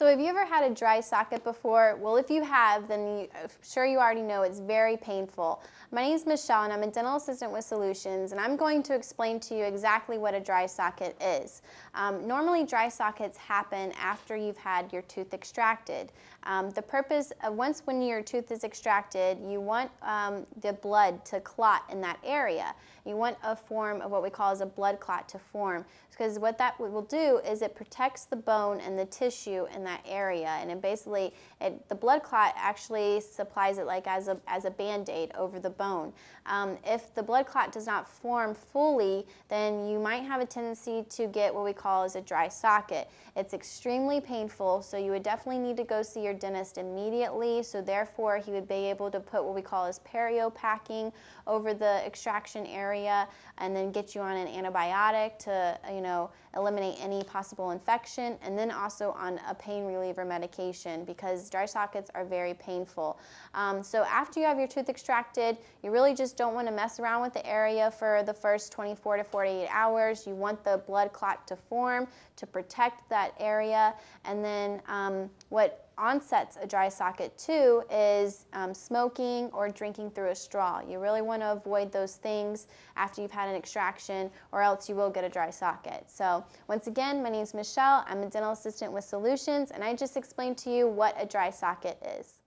So have you ever had a dry socket before? Well, if you have, then you, I'm sure you already know it's very painful. My name is Michelle and I'm a dental assistant with Solutions and I'm going to explain to you exactly what a dry socket is. Um, normally dry sockets happen after you've had your tooth extracted. Um, the purpose of uh, once when your tooth is extracted, you want um, the blood to clot in that area. You want a form of what we call as a blood clot to form because what that will do is it protects the bone and the tissue in that that area. And it basically, it, the blood clot actually supplies it like as a, as a band-aid over the bone. Um, if the blood clot does not form fully, then you might have a tendency to get what we call as a dry socket. It's extremely painful, so you would definitely need to go see your dentist immediately. So therefore, he would be able to put what we call as perio packing over the extraction area and then get you on an antibiotic to, you know, eliminate any possible infection and then also on a pain pain reliever medication because dry sockets are very painful. Um, so after you have your tooth extracted, you really just don't want to mess around with the area for the first 24 to 48 hours. You want the blood clot to form to protect that area. And then um, what onsets a dry socket too is um, smoking or drinking through a straw. You really want to avoid those things after you've had an extraction or else you will get a dry socket. So once again, my name is Michelle. I'm a dental assistant with Solutions and I just explained to you what a dry socket is.